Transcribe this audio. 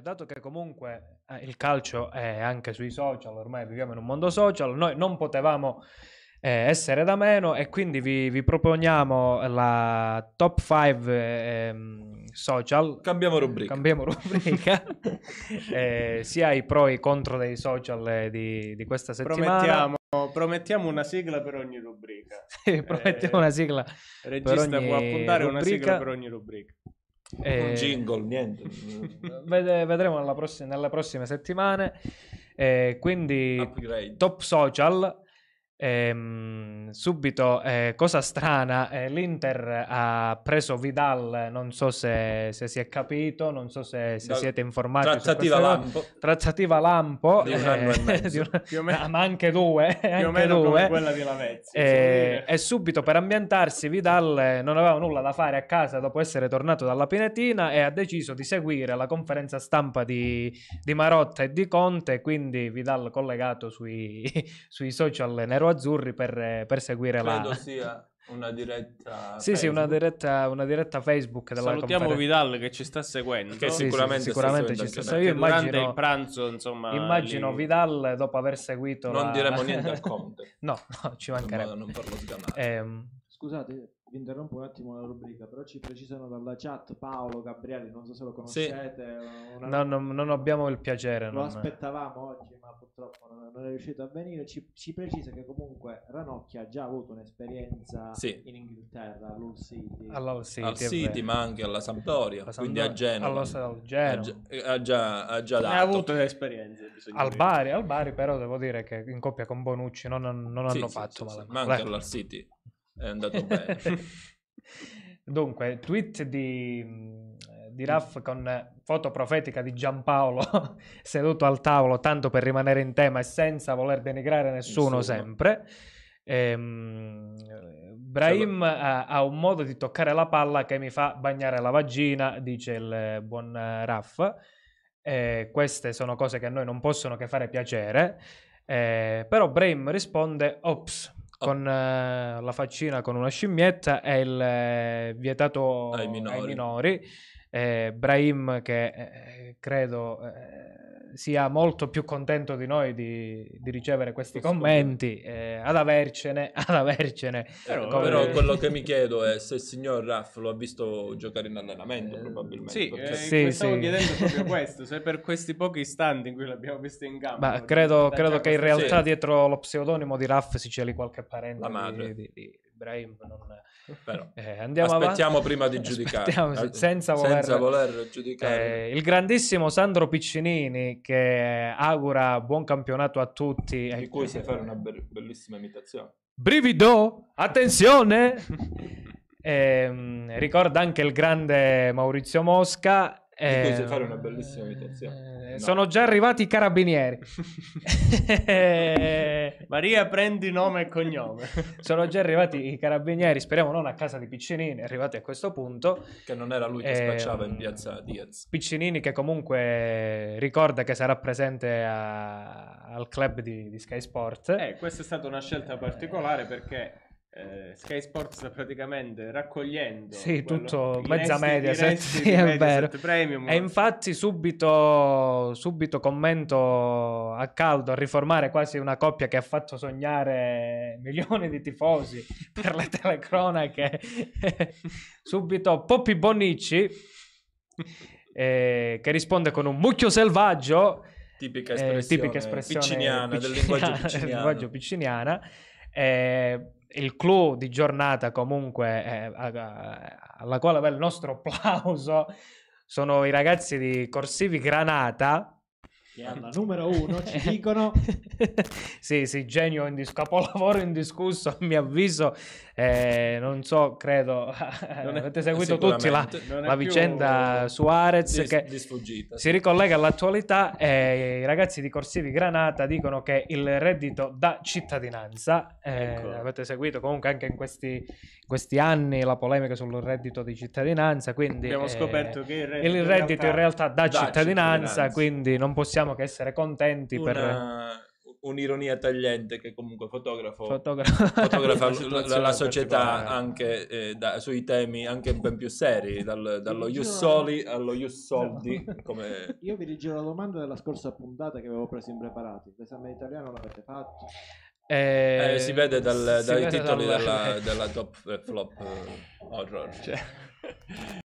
dato che comunque eh, il calcio è anche sui social, ormai viviamo in un mondo social, noi non potevamo eh, essere da meno e quindi vi, vi proponiamo la top 5 ehm, social. Cambiamo rubrica. Cambiamo rubrica. Eh, sia i pro e i contro dei social eh, di, di questa settimana. Promettiamo. Promettiamo una sigla per ogni rubrica. sì, promettiamo eh, una sigla. Regista per ogni può appuntare rubrica. una sigla per ogni rubrica. Eh, un jingle, niente. Ved- vedremo nella pross- nelle prossime settimane. Eh, quindi, Upgrade. top social. Ehm, subito, eh, cosa strana, eh, l'Inter ha preso Vidal, non so se, se si è capito, non so se, se siete informati. Trattativa Lampo. Trattativa Lampo. Di un anno eh, di una, più o meno, ah, ma anche due. Eh, più anche o meno due. quella di Lavezzi. Eh, e subito per ambientarsi Vidal eh, non aveva nulla da fare a casa dopo essere tornato dalla Pinetina e ha deciso di seguire la conferenza stampa di, di Marotta e di Conte, quindi Vidal collegato sui, sui social nero-azzurri per, per poter seguire Credo la... sia una diretta... Sì, sì, una diretta, una diretta Facebook. Della Salutiamo Vidal che ci sta seguendo. Che sì, sicuramente, sì, sicuramente sta ci sta seguendo. Io immagino, il pranzo, insomma... Immagino lì... Vidal dopo aver seguito... Non la... diremo niente al Conte. no, no, ci mancherebbe. non parlo di canale. Ehm, Scusate, vi interrompo un attimo la rubrica, però ci precisano dalla chat Paolo Gabriele, non so se lo conoscete. Sì. Eh, no, no, non abbiamo il piacere. Lo non... aspettavamo oggi, ma purtroppo non, non è riuscito a venire. Ci, ci, precisa che comunque Ranocchi ha già avuto un'esperienza sì. in Inghilterra, all'Hull City. All'Hull City, All City ma anche alla Sampdoria, Sampdoria quindi a Genova. Allo Genova. Ha, già, ha già dato. Ne ha avuto delle Al Bari, al Bari, però devo dire che in coppia con Bonucci non, non hanno sì, fatto male. Ma anche all'Hull City è andato bene. Dunque, tweet di, mm, di Raff con foto profetica di Giampaolo seduto al tavolo, tanto per rimanere in tema e senza voler denigrare nessuno Insomma. sempre. Ehm, Brahim ha, ha, un modo di toccare la palla che mi fa bagnare la vagina, dice il buon eh, Raff. Eh, queste sono cose che a noi non possono che fare piacere. Eh, però Brahim risponde: Ops, Oh. con eh, la faccina con una scimmietta è il eh, vietato ai minori. ai minori eh, Brahim che eh, credo eh, sia molto più contento di noi di, di ricevere questi commenti, eh, ad avercene, ad avercene. Però, come... però, quello che mi chiedo è se il signor Raff lo ha visto giocare in allenamento eh, probabilmente. Sì, perché... Cioè, sì, sì. stavo chiedendo proprio questo, se per questi pochi istanti in cui l'abbiamo visto in campo. credo, credo che in realtà sì. dietro lo pseudonimo di Raff si celi qualche parente. La madre. Di, di, Ibrahim non... Però, eh, andiamo aspettiamo avanti. prima di giudicare Al... senza voler, senza voler giudicare eh, il grandissimo Sandro Piccinini che augura buon campionato a tutti di ecco. cui sai fare una be- bellissima imitazione brivido attenzione Eh, ricorda anche il grande Maurizio Mosca eh, fare una bellissima imitazione. Eh, no. Sono già arrivati i carabinieri. Maria, prendi nome e cognome. sono già arrivati i carabinieri, speriamo non a casa di Piccinini, arrivati a questo punto. Che non era lui che eh, spacciava in piazza Diaz. Piccinini che comunque ricorda che sarà presente a, al club di, di Sky Sport. Eh, questa è stata una scelta particolare perché eh, mm. Sky Sports praticamente raccogliendo sì, quello, tutto mezza media sì, è vero. Premium. e infatti subito, subito commento a caldo a riformare quasi una coppia che ha fatto sognare milioni di tifosi per le telecronache subito Poppy Bonnici eh, che risponde con un mucchio selvaggio tipica eh, espressione, eh, tipica espressione picciniana, picciniana, del linguaggio picciniano, del linguaggio picciniana eh, il clou di giornata comunque eh, alla quale va il nostro applauso sono i ragazzi di Corsivi Granata Yeah, la numero uno ci dicono sì sì genio in indis- capolavoro indiscusso a mio avviso eh, non so credo non è, avete seguito tutti la, la vicenda Suarez dis, che disfuggita. si ricollega all'attualità e eh, i ragazzi di Corsivi Granata dicono che il reddito da cittadinanza eh, avete seguito comunque anche in questi, questi, anni la polemica sul reddito di cittadinanza quindi abbiamo eh, scoperto che il reddito, il reddito in, realtà, in realtà, da, da cittadinanza, cittadinanza quindi non possiamo possiamo che essere contenti Una... per eh, un'ironia tagliente che comunque fotografo, Fotogra- fotografa la, la, società anche eh, da, sui temi anche ben più seri, dal, dallo Ius Soli allo Ius Soldi. No. Come... Io vi rigiro la domanda della scorsa puntata che avevo preso impreparati. L'esame italiano l'avete fatto? Eh, eh, si vede dal, si dai vede titoli dalla... Della, della top eh, flop horror. Cioè.